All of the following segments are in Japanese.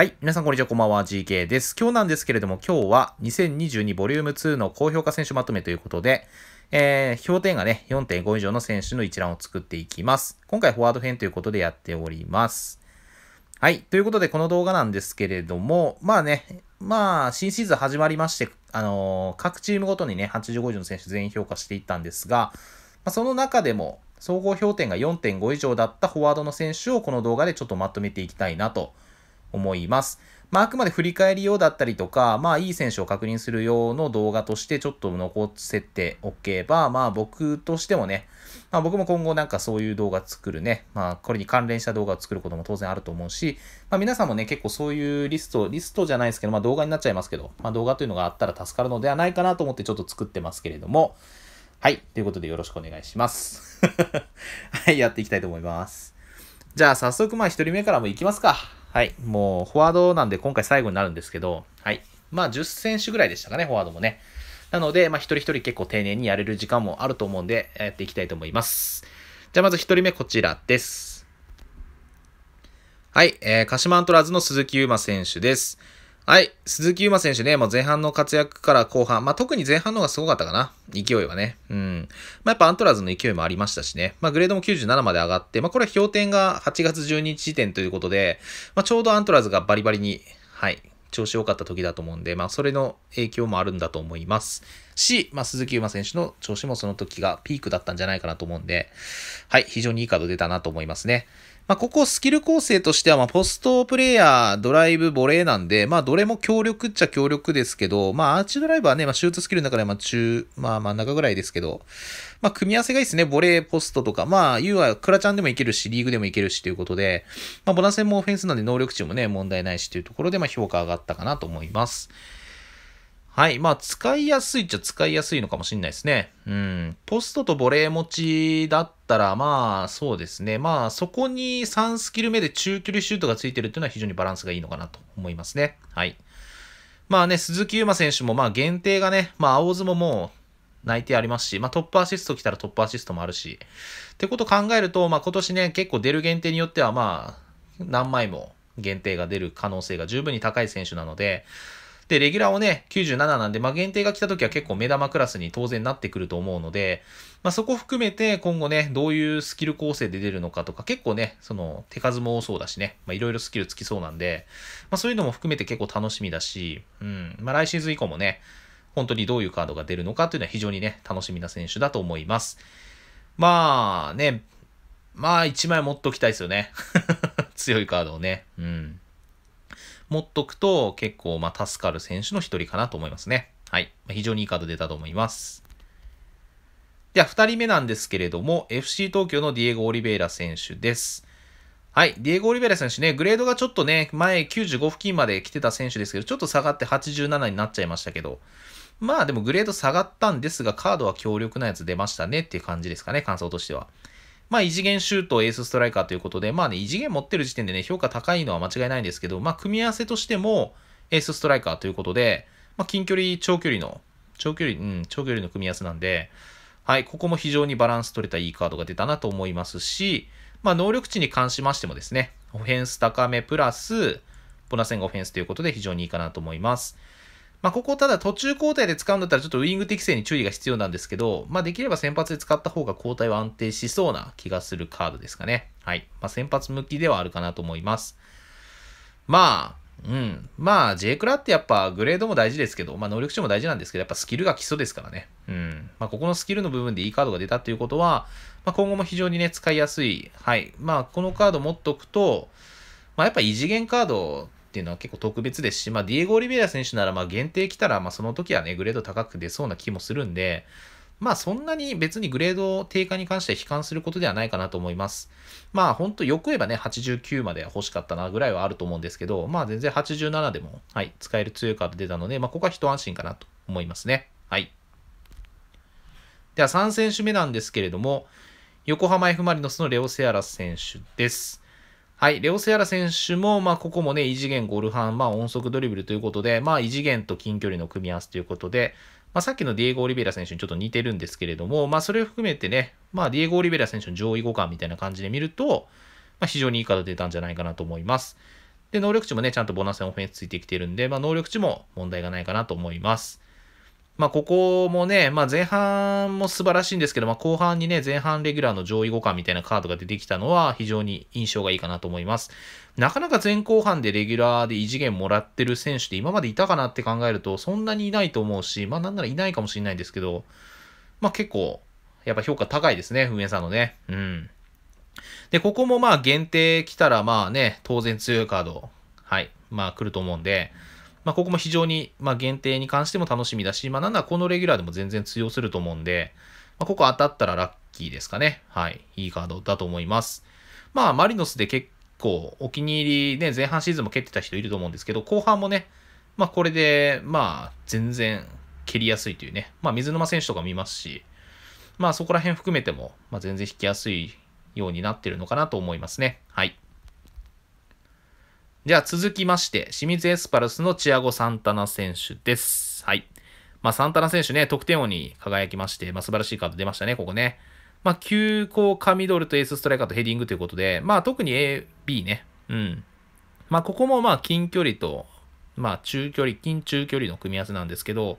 はい。皆さん、こんにちは。こんばんは。GK です。今日なんですけれども、今日は2 0 2 2ボリューム2の高評価選手まとめということで、えー、評点がね、4.5以上の選手の一覧を作っていきます。今回、フォワード編ということでやっております。はい。ということで、この動画なんですけれども、まあね、まあ、新シーズン始まりまして、あのー、各チームごとにね、85以上の選手全員評価していったんですが、まあ、その中でも、総合評点が4.5以上だったフォワードの選手をこの動画でちょっとまとめていきたいなと思います。まあ、あくまで振り返り用だったりとか、まあ、いい選手を確認する用の動画としてちょっと残せておけば、まあ、僕としてもね、まあ、僕も今後なんかそういう動画作るね、まあ、これに関連した動画を作ることも当然あると思うし、まあ、皆さんもね、結構そういうリスト、リストじゃないですけど、まあ、動画になっちゃいますけど、まあ、動画というのがあったら助かるのではないかなと思ってちょっと作ってますけれども、はい、ということでよろしくお願いします。はい、やっていきたいと思います。じゃあ、早速、まあ、一人目からも行きますか。はい。もう、フォワードなんで今回最後になるんですけど、はい。まあ、10選手ぐらいでしたかね、フォワードもね。なので、まあ、一人一人結構丁寧にやれる時間もあると思うんで、やっていきたいと思います。じゃあ、まず一人目こちらです。はい。えー、鹿島アントラーズの鈴木優馬選手です。はい。鈴木優馬選手ね、もう前半の活躍から後半、まあ、特に前半の方がすごかったかな。勢いはね。うん。まあ、やっぱアントラーズの勢いもありましたしね。まあ、グレードも97まで上がって、まあ、これは氷点が8月12日時点ということで、まあ、ちょうどアントラーズがバリバリに、はい、調子良かった時だと思うんで、まあ、それの影響もあるんだと思いますし、まあ、鈴木優馬選手の調子もその時がピークだったんじゃないかなと思うんで、はい、非常にいいカード出たなと思いますね。まあ、ここスキル構成としては、まあ、ポストプレイヤー、ドライブ、ボレーなんで、まあ、どれも強力っちゃ強力ですけど、まあ、アーチドライーはね、まあ、シュートスキルの中では、まあ、中、まあ、真ん中ぐらいですけど、まあ、組み合わせがいいですね。ボレー、ポストとか、まあ、U はクラちゃんでもいけるし、リーグでもいけるしということで、まあ、ボナ戦もオフェンスなんで能力値もね、問題ないしというところで、まあ、評価上がったかなと思います。はい。まあ、使いやすいっちゃ使いやすいのかもしれないですね。うん。ポストとボレー持ちだったら、まあ、そうですね。まあ、そこに3スキル目で中距離シュートがついてるっていうのは非常にバランスがいいのかなと思いますね。はい。まあね、鈴木優馬選手も、まあ、限定がね、まあ、青相ももう内定ありますし、まあ、トップアシスト来たらトップアシストもあるし。ってこと考えると、まあ、今年ね、結構出る限定によっては、まあ、何枚も限定が出る可能性が十分に高い選手なので、で、レギュラーをね、97なんで、まあ、限定が来た時は結構目玉クラスに当然なってくると思うので、まあ、そこ含めて今後ね、どういうスキル構成で出るのかとか、結構ね、その、手数も多そうだしね、まいろいろスキルつきそうなんで、まあ、そういうのも含めて結構楽しみだし、うん、まあ、来シーズン以降もね、本当にどういうカードが出るのかというのは非常にね、楽しみな選手だと思います。まあね、まあ1枚持っときたいですよね。強いカードをね。うん。持っとくと結構まあ助かる選手の一人かなと思いますね。はい。非常にいいカード出たと思います。では、二人目なんですけれども、FC 東京のディエゴ・オリベイラ選手です。はい。ディエゴ・オリベイラ選手ね、グレードがちょっとね、前95付近まで来てた選手ですけど、ちょっと下がって87になっちゃいましたけど、まあでもグレード下がったんですが、カードは強力なやつ出ましたねっていう感じですかね、感想としては。まあ異次元シュート、エースストライカーということで、まあね、異次元持ってる時点でね、評価高いのは間違いないんですけど、まあ組み合わせとしても、エースストライカーということで、まあ近距離、長距離の、長距離、うん、長距離の組み合わせなんで、はい、ここも非常にバランス取れたいいカードが出たなと思いますし、まあ能力値に関しましてもですね、オフェンス高めプラス、ボナセンがオフェンスということで非常にいいかなと思います。まあ、ここただ途中交代で使うんだったらちょっとウイング適正に注意が必要なんですけど、まあ、できれば先発で使った方が交代は安定しそうな気がするカードですかね。はい。まあ、先発向きではあるかなと思います。まあ、うん。まあ、J クラってやっぱグレードも大事ですけど、まあ、能力値も大事なんですけど、やっぱスキルが基礎ですからね。うん。まあ、ここのスキルの部分でいいカードが出たということは、まあ、今後も非常にね、使いやすい。はい。まあ、このカード持っとくと、まあ、やっぱ異次元カードっていうのは結構特別ですし、まあ、ディエゴ・オリベイラ選手なら、まあ、限定来たら、まあ、その時はね、グレード高く出そうな気もするんで、まあ、そんなに別にグレード低下に関しては悲観することではないかなと思います。まあ、ほんと、よく言えばね、89まで欲しかったなぐらいはあると思うんですけど、まあ、全然87でも、はい、使える強いカード出たので、まあ、ここは一安心かなと思いますね。はい。では、3選手目なんですけれども、横浜 F・ マリノスのレオ・セアラス選手です。はい、レオセアラ選手も、まあ、ここもね、異次元、ゴルハン、まあ、音速ドリブルということで、まあ、異次元と近距離の組み合わせということで、まあ、さっきのディエゴ・オリベラ選手にちょっと似てるんですけれども、まあ、それを含めてね、まあ、ディエゴ・オリベラ選手の上位互換みたいな感じで見ると、まあ、非常にいい方出たんじゃないかなと思います。で、能力値もね、ちゃんとボナンオフェンスついてきてるんで、まあ、能力値も問題がないかなと思います。まあ、ここもね、まあ、前半も素晴らしいんですけど、まあ、後半にね、前半レギュラーの上位互換みたいなカードが出てきたのは非常に印象がいいかなと思います。なかなか前後半でレギュラーで異次元もらってる選手って今までいたかなって考えると、そんなにいないと思うし、まあ、なんならいないかもしれないんですけど、まあ、結構、やっぱ評価高いですね、運営さんのね。うん。で、ここもまあ限定来たらまあね、当然強いカード、はい、まあ来ると思うんで、まあ、ここも非常に、まあ、限定に関しても楽しみだし、まあ、なんならこのレギュラーでも全然通用すると思うんで、まあ、ここ当たったらラッキーですかね。はい。いいカードだと思います。まあ、マリノスで結構お気に入り、ね、前半シーズンも蹴ってた人いると思うんですけど、後半もね、まあ、これで、まあ、全然蹴りやすいというね、まあ、水沼選手とか見ますし、まあ、そこら辺含めても、まあ、全然引きやすいようになってるのかなと思いますね。はい。じゃあ続きまして、清水エスパルスのチアゴ・サンタナ選手です。はい。まあ、サンタナ選手ね、得点王に輝きまして、まあ、素晴らしいカード出ましたね、ここね。まあ、急降下ミドルとエースストライカーとヘディングということで、まあ、特に AB ね。うん。まあ、ここもまあ、近距離と、まあ、中距離、近中距離の組み合わせなんですけど、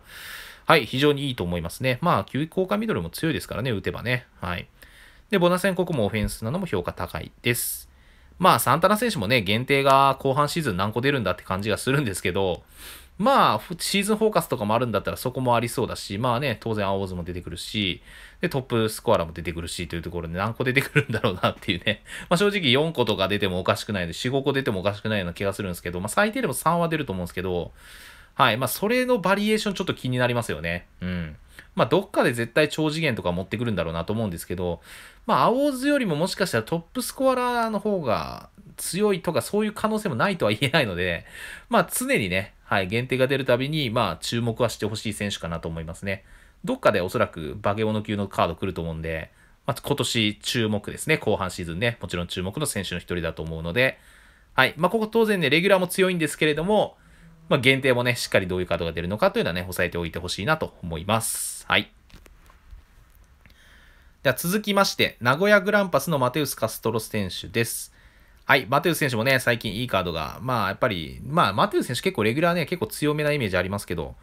はい、非常にいいと思いますね。まあ、急降下ミドルも強いですからね、打てばね。はい。で、ボナセンここもオフェンスなのも評価高いです。まあ、サンタナ選手もね、限定が後半シーズン何個出るんだって感じがするんですけど、まあ、シーズンフォーカスとかもあるんだったらそこもありそうだし、まあね、当然青ズも出てくるし、で、トップスコアラも出てくるしというところで何個出てくるんだろうなっていうね。まあ正直4個とか出てもおかしくないので、4、5個出てもおかしくないような気がするんですけど、まあ最低でも3は出ると思うんですけど、はい、まあそれのバリエーションちょっと気になりますよね。うん。まあ、どっかで絶対超次元とか持ってくるんだろうなと思うんですけど、まあ、アオーズよりももしかしたらトップスコアラーの方が強いとか、そういう可能性もないとは言えないので、まあ、常にね、はい、限定が出るたびに、まあ、注目はしてほしい選手かなと思いますね。どっかでおそらくバゲオノ級のカード来ると思うんで、まあ、今年注目ですね。後半シーズンね。もちろん注目の選手の一人だと思うので、はい。まあ、ここ当然ね、レギュラーも強いんですけれども、まあ、限定もね、しっかりどういうカードが出るのかというのはね、押さえておいてほしいなと思います。はい。では続きまして、名古屋グランパスのマテウス・カストロス選手です。はい、マテウス選手もね、最近いいカードが、まあやっぱり、まあマテウス選手結構レギュラーね、結構強めなイメージありますけど、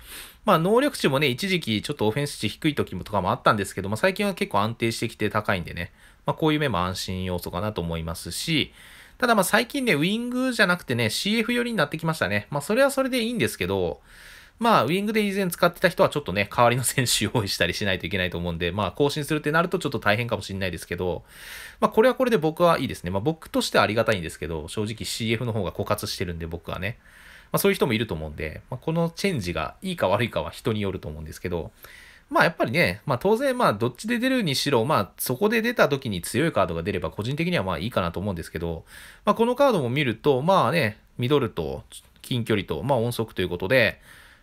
まあ能力値もね、一時期ちょっとオフェンス値低い時もとかもあったんですけど、も、最近は結構安定してきて高いんでね、まあこういう面も安心要素かなと思いますし、ただまあ最近ね、ウィングじゃなくてね、CF 寄りになってきましたね。まあそれはそれでいいんですけど、まあ、ウィングで以前使ってた人はちょっとね、代わりの選手用意したりしないといけないと思うんで、まあ、更新するってなるとちょっと大変かもしれないですけど、まあ、これはこれで僕はいいですね。まあ、僕としてはありがたいんですけど、正直 CF の方が枯渇してるんで、僕はね。まあ、そういう人もいると思うんで、まあ、このチェンジがいいか悪いかは人によると思うんですけど、まあやっぱりね、まあ当然まあどっちで出るにしろ、まあそこで出た時に強いカードが出れば個人的にはまあいいかなと思うんですけど、まあこのカードも見ると、まあね、ミドルと近距離と、まあ音速ということで、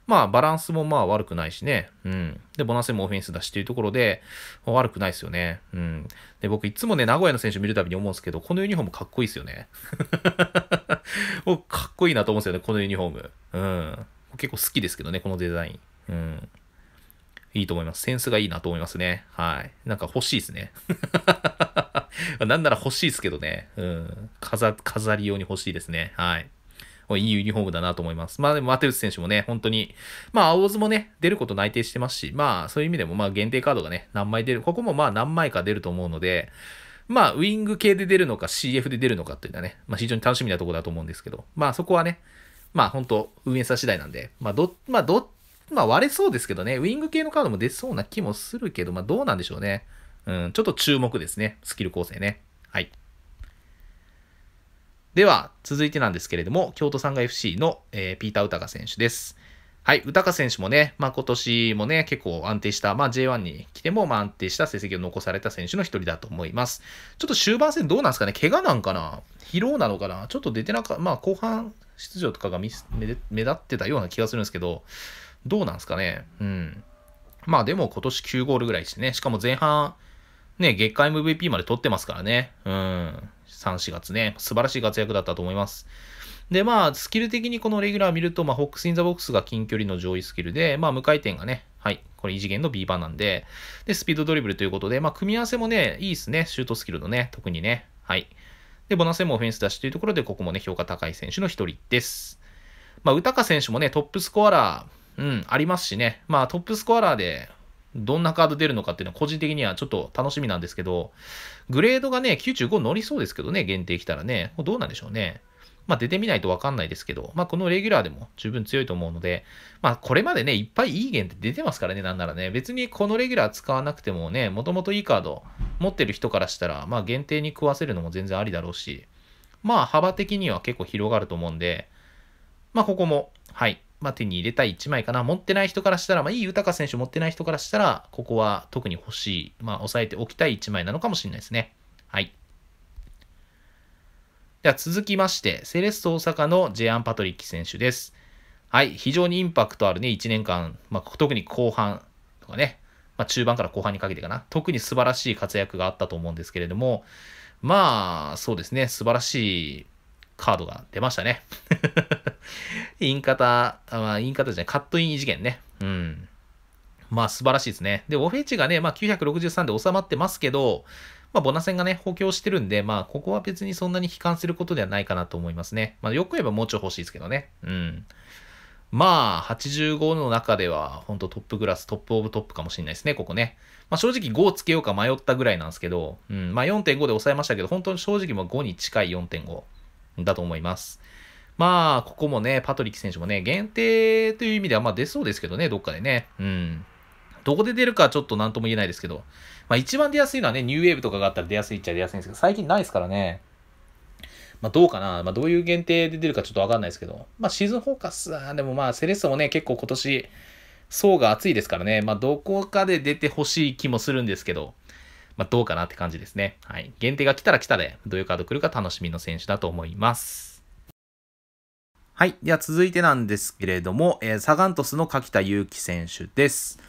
まあ、バランスもまあ悪くないしね。うん。で、ボナセもオフェンスだしっていうところで、悪くないですよね。うん。で、僕いつもね、名古屋の選手見るたびに思うんですけど、このユニフォームかっこいいですよね。僕、かっこいいなと思うんですよね、このユニフォーム。うん。結構好きですけどね、このデザイン。うん。いいと思います。センスがいいなと思いますね。はい。なんか欲しいですね。なんなら欲しいですけどね。うん。飾、飾り用に欲しいですね。はい。いいユニフォームだなと思います。まあでも、マテウス選手もね、本当に、まあ、青津もね、出ること内定してますし、まあ、そういう意味でも、まあ、限定カードがね、何枚出る、ここもまあ、何枚か出ると思うので、まあ、ウィング系で出るのか、CF で出るのかというのはね、まあ、非常に楽しみなところだと思うんですけど、まあ、そこはね、まあ、本当運営者次第なんで、まあ、ど、まあ、ど、まあ、割れそうですけどね、ウイング系のカードも出そうな気もするけど、まあ、どうなんでしょうね。うん、ちょっと注目ですね、スキル構成ね。はい。では、続いてなんですけれども、京都産が FC の、えー、ピーター・ウタカ選手です。はい、宇高選手もね、まあ、今年もね、結構安定した、まあ、J1 に来ても、まあ、安定した成績を残された選手の一人だと思います。ちょっと終盤戦どうなんですかね、怪我なんかな、疲労なのかな、ちょっと出てなかまあ、後半出場とかが目立ってたような気がするんですけど、どうなんですかね、うん。まあ、でも今年9ゴールぐらいしてね、しかも前半、ね、月間 MVP まで取ってますからね、うん。3、4月ね、素晴らしい活躍だったと思います。で、まあ、スキル的にこのレギュラー見ると、まあ、ホックス・イン・ザ・ボックスが近距離の上位スキルで、まあ、無回転がね、はい、これ異次元の B 版なんで、で、スピードドリブルということで、まあ、組み合わせもね、いいですね、シュートスキルのね、特にね、はい。で、ボナセもオフェンス出しというところで、ここもね、評価高い選手の一人です。まあ、宇高選手もね、トップスコアラー、うん、ありますしね、まあ、トップスコアラーで、どんなカード出るのかっていうのは個人的にはちょっと楽しみなんですけど、グレードがね、95乗りそうですけどね、限定来たらね、どうなんでしょうね。まあ出てみないとわかんないですけど、まあこのレギュラーでも十分強いと思うので、まあこれまでね、いっぱいいい限定って出てますからね、なんならね、別にこのレギュラー使わなくてもね、もともといいカード持ってる人からしたら、まあ限定に食わせるのも全然ありだろうし、まあ幅的には結構広がると思うんで、まあここも、はい、まあ、手に入れたい1枚かな。持ってない人からしたら、まあ、いい豊選手持ってない人からしたら、ここは特に欲しい、まあ、抑えておきたい1枚なのかもしれないですね。はい。では続きまして、セレッソ大阪のジェアン・パトリッキ選手です。はい、非常にインパクトあるね、1年間、まあ、特に後半とかね、まあ、中盤から後半にかけてかな、特に素晴らしい活躍があったと思うんですけれども、まあ、そうですね、素晴らしいカードが出ましたね。インカタ、まあ、インカタじゃない、カットイン異次元ね。うん。まあ素晴らしいですね。で、オフェチがね、まあ963で収まってますけど、まあボナセンがね、補強してるんで、まあここは別にそんなに悲観することではないかなと思いますね。まあよく言えばもうちょい欲しいですけどね。うん。まあ85の中では本当トップクラス、トップオブトップかもしれないですね、ここね。まあ正直5をつけようか迷ったぐらいなんですけど、うん、まあ4.5で抑えましたけど、本当に正直もう5に近い4.5。だと思います。まあ、ここもね、パトリック選手もね、限定という意味ではまあ出そうですけどね、どっかでね。うん。どこで出るかちょっと何とも言えないですけど、まあ一番出やすいのはね、ニューウェーブとかがあったら出やすいっちゃ出やすいんですけど、最近ないですからね。まあどうかな、まあどういう限定で出るかちょっとわかんないですけど、まあシーズンフォーカスは、でもまあセレッソもね、結構今年、層が厚いですからね、まあどこかで出てほしい気もするんですけど、まあ、どうかなって感じですね。はい。限定が来たら来たで、どういうカード来るか楽しみの選手だと思います。はい。では続いてなんですけれども、えー、サガントスの柿田祐希選手です。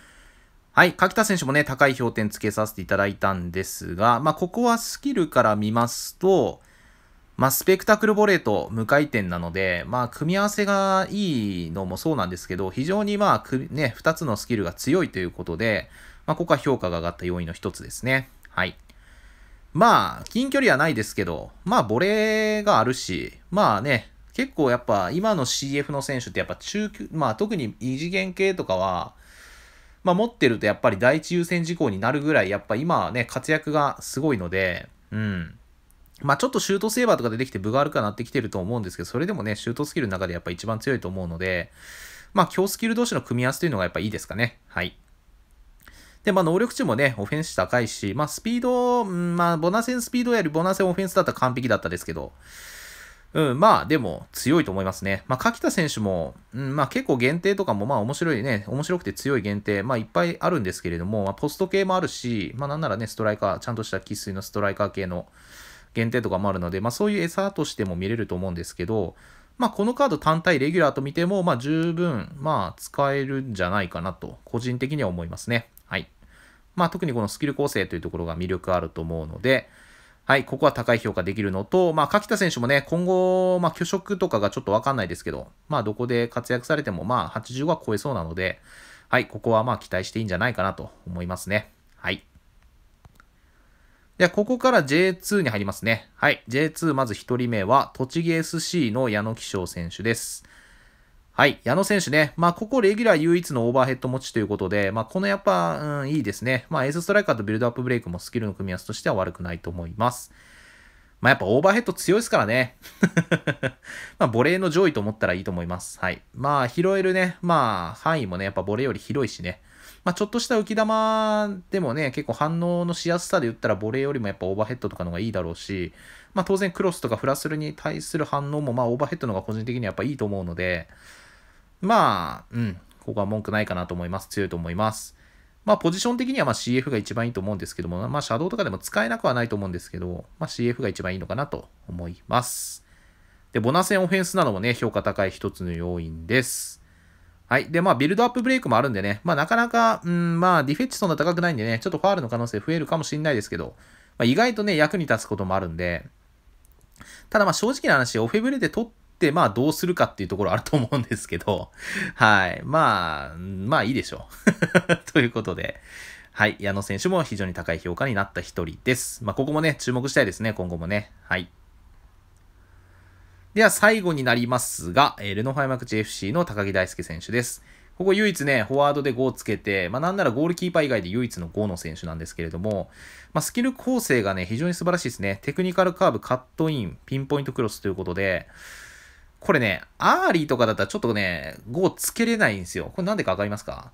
はい。柿田選手もね、高い評点つけさせていただいたんですが、まあ、ここはスキルから見ますと、まあ、スペクタクルボレーと無回転なので、まあ、組み合わせがいいのもそうなんですけど、非常にまあ、ね、2つのスキルが強いということで、まあ、ここは評価が上がった要因の1つですね。はい。まあ、近距離はないですけど、まあ、ボレーがあるし、まあね、結構やっぱ今の CF の選手ってやっぱ中級、まあ特に異次元系とかは、まあ持ってるとやっぱり第一優先事項になるぐらい、やっぱ今はね、活躍がすごいので、うん。まあちょっとシュートセーバーとか出てきて分があるかなってきてると思うんですけど、それでもね、シュートスキルの中でやっぱ一番強いと思うので、まあ強スキル同士の組み合わせというのがやっぱいいですかね。はい。で、まあ、能力値もね、オフェンス高いし、まあ、スピード、まあ、ボナセンスピードよりボナセンオフェンスだったら完璧だったですけど、うん、まあ、でも、強いと思いますね。まあ、柿田選手も、うん、まあ、結構限定とかも、まあ、面白いね、面白くて強い限定、まあ、いっぱいあるんですけれども、まあ、ポスト系もあるし、まあ、なんならね、ストライカー、ちゃんとした生粋のストライカー系の限定とかもあるので、まあ、そういう餌としても見れると思うんですけど、まあ、このカード単体レギュラーと見ても、まあ、十分、まあ、使えるんじゃないかなと、個人的には思いますね。まあ、特にこのスキル構成というところが魅力あると思うので、はい、ここは高い評価できるのと、まあ、柿田選手もね、今後、まあ、虚職とかがちょっとわかんないですけど、まあ、どこで活躍されても、まあ、80は超えそうなので、はい、ここはまあ、期待していいんじゃないかなと思いますね。はい。では、ここから J2 に入りますね。はい、J2 まず1人目は、栃木 SC の矢野希少選手です。はい。矢野選手ね。まあ、ここレギュラー唯一のオーバーヘッド持ちということで、まあ、このやっぱ、うん、いいですね。まあ、エースストライカーとビルドアップブレイクもスキルの組み合わせとしては悪くないと思います。まあ、やっぱオーバーヘッド強いですからね。まあ、ボレーの上位と思ったらいいと思います。はい。まあ、拾えるね。まあ、範囲もね、やっぱボレーより広いしね。まあ、ちょっとした浮き玉でもね、結構反応のしやすさで言ったらボレーよりもやっぱオーバーヘッドとかの方がいいだろうし、まあ、当然クロスとかフラスルに対する反応も、まあ、オーバーヘッドの方が個人的にはやっぱいいと思うので、まあ、うん、ここは文句ないかなと思います。強いと思います。まあ、ポジション的にはま CF が一番いいと思うんですけども、まあ、シャドウとかでも使えなくはないと思うんですけど、まあ、CF が一番いいのかなと思います。で、ボナセンオフェンスなどもね、評価高い一つの要因です。はい。で、まあ、ビルドアップブレイクもあるんでね、まあ、なかなか、うん、まあ、ディフェッチそんな高くないんでね、ちょっとファールの可能性増えるかもしれないですけど、まあ、意外とね、役に立つこともあるんで、ただまあ、正直な話、オフェブレで取って、まあ、どうするかっていうところあると思うんですけど、はい。まあ、まあ、いいでしょう。ということで、はい。矢野選手も非常に高い評価になった一人です。まあ、ここもね、注目したいですね、今後もね。はい。では、最後になりますが、えー、ルノファイマクチ FC の高木大輔選手です。ここ唯一ね、フォワードで5をつけて、まあなんならゴールキーパー以外で唯一の5の選手なんですけれども、まあスキル構成がね、非常に素晴らしいですね。テクニカルカーブ、カットイン、ピンポイントクロスということで、これね、アーリーとかだったらちょっとね、5つけれないんですよ。これなんでかわかりますか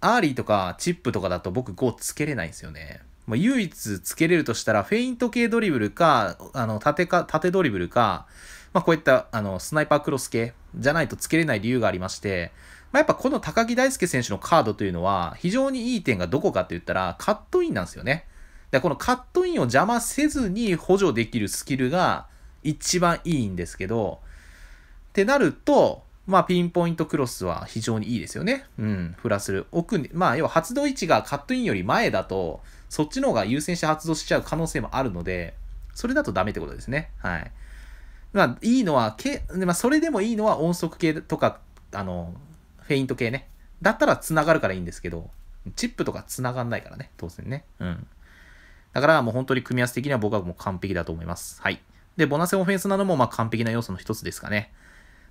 アーリーとかチップとかだと僕5つけれないんですよね。まあ、唯一つけれるとしたら、フェイント系ドリブルか、あの、縦か、縦ドリブルか、まあ、こういった、あの、スナイパークロス系じゃないとつけれない理由がありまして、まあ、やっぱこの高木大輔選手のカードというのは、非常にいい点がどこかって言ったら、カットインなんですよね。で、このカットインを邪魔せずに補助できるスキルが、一番いいんですけど、ってなると、まあ、ピンポイントクロスは非常にいいですよね。うん、フラスる。奥に、まあ、要は発動位置がカットインより前だと、そっちの方が優先して発動しちゃう可能性もあるので、それだとダメってことですね。はい。まあ、いいのは、けまあ、それでもいいのは音速系とか、あの、フェイント系ね。だったら繋がるからいいんですけど、チップとか繋がんないからね、当然ね。うん。だからもう本当に組み合わせ的には僕はもう完璧だと思います。はい。で、ボナセオフェンスなのもまあ完璧な要素の一つですかね。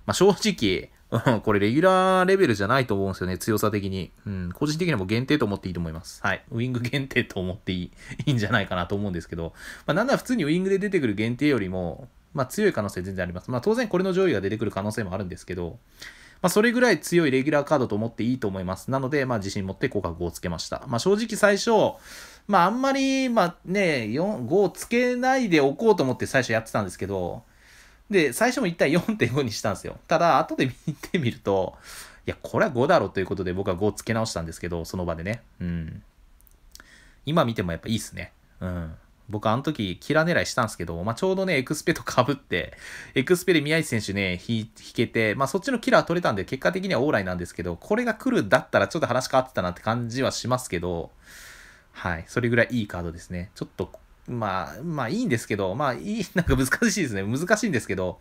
まあ正直、うん、これレギュラーレベルじゃないと思うんですよね、強さ的に。うん、個人的にも限定と思っていいと思います。はい。ウィング限定と思っていいいいんじゃないかなと思うんですけど、まあなんなら普通にウィングで出てくる限定よりも、まあ強い可能性全然あります。まあ当然これの上位が出てくる可能性もあるんですけど、まあ、それぐらい強いレギュラーカードと思っていいと思います。なので、まあ、自信持って広角をつけました。まあ、正直最初、まああんまり、まあね、四5つけないでおこうと思って最初やってたんですけど、で、最初も1対4.5にしたんですよ。ただ、後で見てみると、いや、これは5だろということで僕は5つけ直したんですけど、その場でね。うん。今見てもやっぱいいっすね。うん。僕あの時、キラ狙いしたんですけど、まあ、ちょうどね、エクスペと被って、エクスペで宮市選手ね、引けて、まあ、そっちのキラー取れたんで、結果的にはオーライなんですけど、これが来るだったらちょっと話変わってたなって感じはしますけど、はい。それぐらいいいカードですね。ちょっと、まあ、まあいいんですけど、まあいい、なんか難しいですね。難しいんですけど、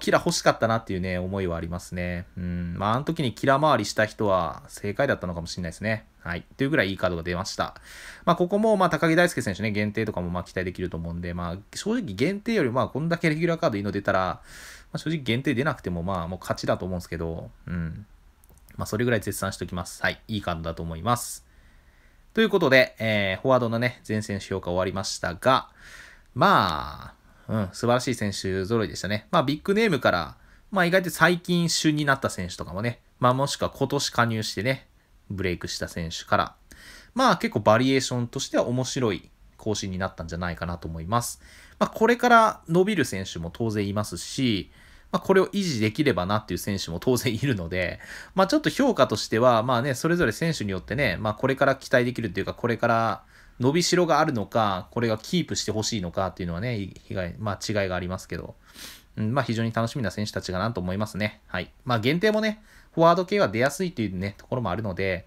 キラ欲しかったなっていうね、思いはありますね。うん。まあ、あの時にキラ回りした人は正解だったのかもしれないですね。はい。というぐらいいいカードが出ました。まあ、ここも、まあ、高木大輔選手ね、限定とかもまあ期待できると思うんで、まあ、正直限定より、まあ、こんだけレギュラーカードいいの出たら、まあ、正直限定出なくても、まあ、もう勝ちだと思うんですけど、うん。まあ、それぐらい絶賛しておきます。はい。いいカードだと思います。ということで、えー、フォワードのね、全選手評価終わりましたが、まあ、うん、素晴らしい選手揃いでしたね。まあ、ビッグネームから、まあ、意外と最近旬になった選手とかもね、まあ、もしくは今年加入してね、ブレイクした選手から、まあ、結構バリエーションとしては面白い更新になったんじゃないかなと思います。まあ、これから伸びる選手も当然いますし、まあ、これを維持できればなっていう選手も当然いるので、まあ、ちょっと評価としては、まあね、それぞれ選手によってね、まあ、これから期待できるっていうか、これから伸びしろがあるのか、これがキープしてほしいのかっていうのはね、被害、まあ、違いがありますけど、うん、まあ、非常に楽しみな選手たちかなと思いますね。はい。まあ、限定もね、フォワード系は出やすいというね、ところもあるので、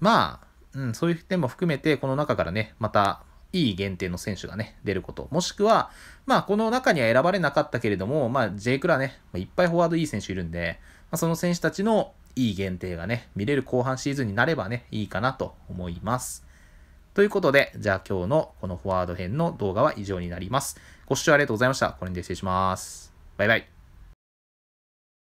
まあ、うん、そういう点も含めて、この中からね、また、いい限定の選手がね、出ること。もしくは、まあ、この中には選ばれなかったけれども、まあ、J クラね、まあ、いっぱいフォワードいい選手いるんで、まあ、その選手たちのいい限定がね、見れる後半シーズンになればね、いいかなと思います。ということで、じゃあ今日のこのフォワード編の動画は以上になります。ご視聴ありがとうございました。これで失礼します。バイバイ。